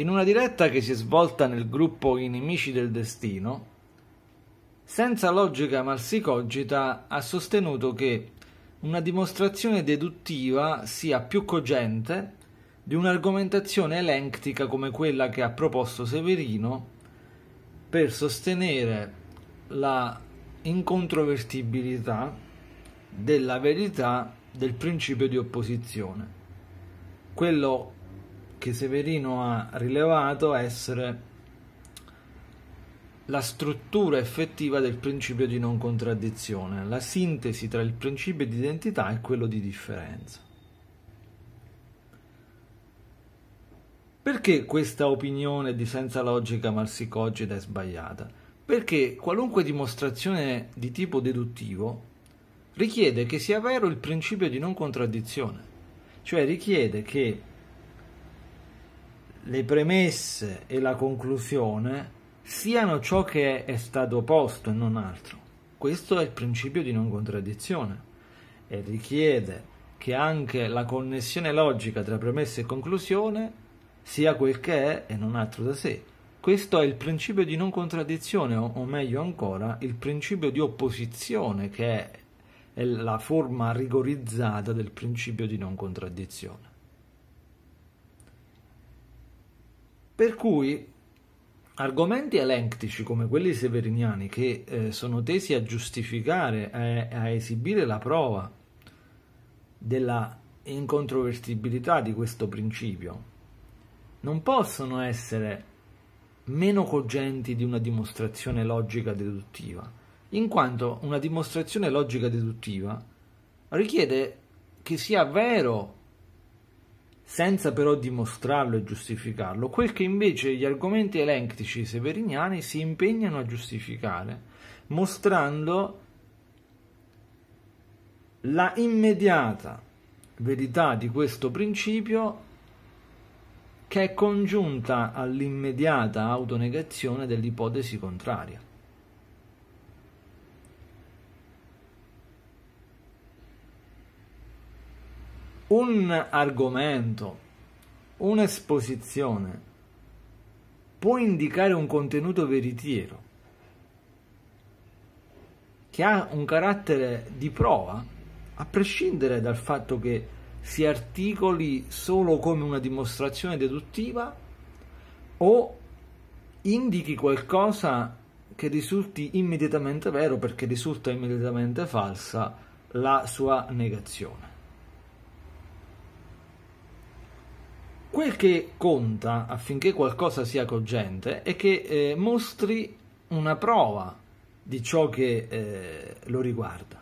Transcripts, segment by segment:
in una diretta che si è svolta nel gruppo I Nemici del Destino, senza logica malsicogita ha sostenuto che una dimostrazione deduttiva sia più cogente di un'argomentazione elenctica come quella che ha proposto Severino per sostenere la incontrovertibilità della verità del principio di opposizione. Quello che Severino ha rilevato essere la struttura effettiva del principio di non contraddizione, la sintesi tra il principio di identità e quello di differenza. Perché questa opinione di senza logica marxicogita è sbagliata? Perché qualunque dimostrazione di tipo deduttivo richiede che sia vero il principio di non contraddizione, cioè richiede che le premesse e la conclusione siano ciò che è stato posto e non altro. Questo è il principio di non contraddizione e richiede che anche la connessione logica tra premessa e conclusione sia quel che è e non altro da sé. Questo è il principio di non contraddizione, o, meglio ancora, il principio di opposizione, che è la forma rigorizzata del principio di non contraddizione. Per cui argomenti elenctici come quelli severiniani che eh, sono tesi a giustificare, a, a esibire la prova della incontrovertibilità di questo principio, non possono essere meno cogenti di una dimostrazione logica deduttiva, in quanto una dimostrazione logica deduttiva richiede che sia vero senza però dimostrarlo e giustificarlo, quel che invece gli argomenti elenctici severiniani si impegnano a giustificare, mostrando la immediata verità di questo principio che è congiunta all'immediata autonegazione dell'ipotesi contraria. un argomento, un'esposizione può indicare un contenuto veritiero che ha un carattere di prova, a prescindere dal fatto che si articoli solo come una dimostrazione deduttiva o indichi qualcosa che risulti immediatamente vero perché risulta immediatamente falsa la sua negazione. Quel che conta affinché qualcosa sia cogente è che eh, mostri una prova di ciò che eh, lo riguarda.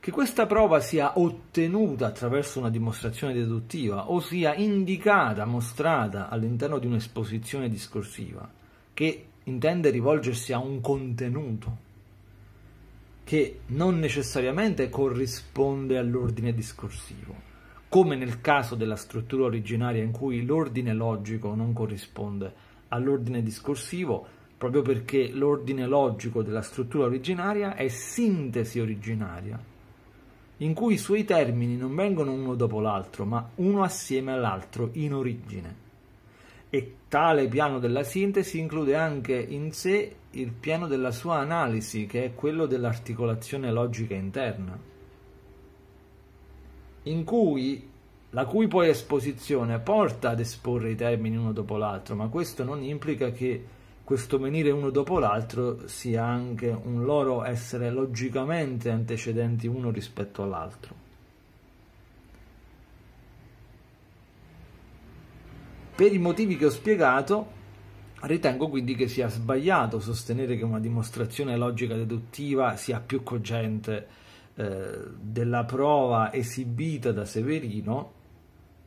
Che questa prova sia ottenuta attraverso una dimostrazione deduttiva o sia indicata, mostrata all'interno di un'esposizione discorsiva che intende rivolgersi a un contenuto che non necessariamente corrisponde all'ordine discorsivo come nel caso della struttura originaria in cui l'ordine logico non corrisponde all'ordine discorsivo, proprio perché l'ordine logico della struttura originaria è sintesi originaria, in cui i suoi termini non vengono uno dopo l'altro, ma uno assieme all'altro in origine. E tale piano della sintesi include anche in sé il piano della sua analisi, che è quello dell'articolazione logica interna in cui la cui poi esposizione porta ad esporre i termini uno dopo l'altro, ma questo non implica che questo venire uno dopo l'altro sia anche un loro essere logicamente antecedenti uno rispetto all'altro. Per i motivi che ho spiegato, ritengo quindi che sia sbagliato sostenere che una dimostrazione logica deduttiva sia più cogente eh, della prova esibita da Severino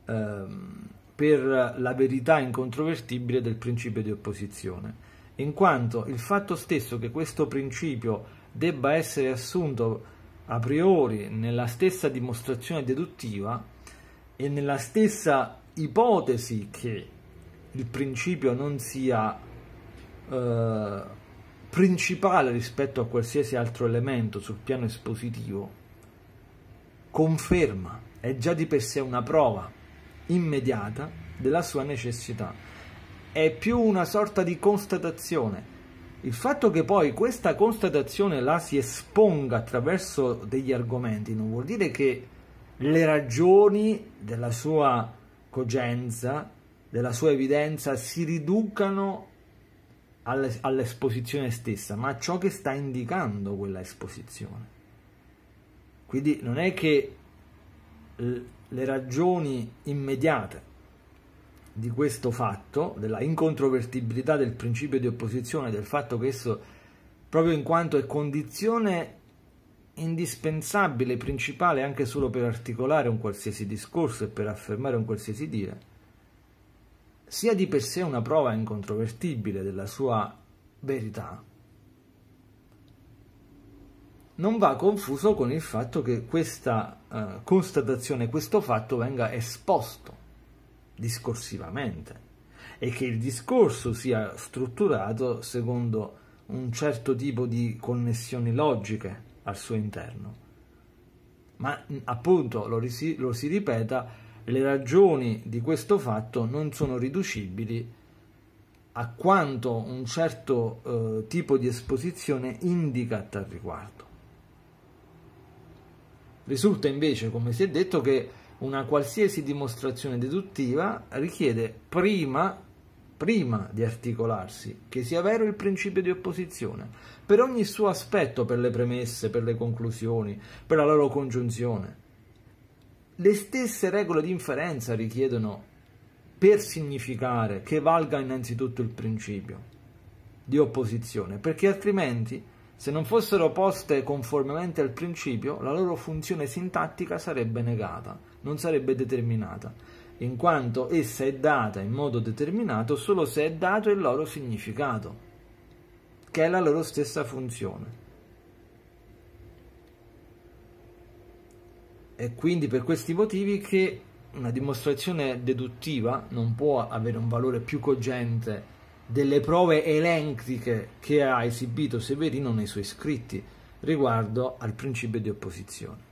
ehm, per la verità incontrovertibile del principio di opposizione, in quanto il fatto stesso che questo principio debba essere assunto a priori nella stessa dimostrazione deduttiva e nella stessa ipotesi che il principio non sia eh, principale rispetto a qualsiasi altro elemento sul piano espositivo, conferma, è già di per sé una prova immediata della sua necessità. È più una sorta di constatazione. Il fatto che poi questa constatazione la si esponga attraverso degli argomenti non vuol dire che le ragioni della sua cogenza, della sua evidenza si riducano all'esposizione stessa, ma a ciò che sta indicando quella esposizione. Quindi non è che le ragioni immediate di questo fatto, della incontrovertibilità del principio di opposizione, del fatto che esso, proprio in quanto è condizione indispensabile, principale anche solo per articolare un qualsiasi discorso e per affermare un qualsiasi dire, sia di per sé una prova incontrovertibile della sua verità, non va confuso con il fatto che questa eh, constatazione, questo fatto venga esposto discorsivamente e che il discorso sia strutturato secondo un certo tipo di connessioni logiche al suo interno. Ma appunto lo, lo si ripeta le ragioni di questo fatto non sono riducibili a quanto un certo eh, tipo di esposizione indica a tal riguardo. Risulta invece, come si è detto, che una qualsiasi dimostrazione deduttiva richiede prima, prima di articolarsi che sia vero il principio di opposizione, per ogni suo aspetto, per le premesse, per le conclusioni, per la loro congiunzione le stesse regole di inferenza richiedono per significare che valga innanzitutto il principio di opposizione, perché altrimenti se non fossero poste conformemente al principio, la loro funzione sintattica sarebbe negata, non sarebbe determinata, in quanto essa è data in modo determinato solo se è dato il loro significato, che è la loro stessa funzione. È quindi per questi motivi che una dimostrazione deduttiva non può avere un valore più cogente delle prove elentriche che ha esibito Severino nei suoi scritti riguardo al principio di opposizione.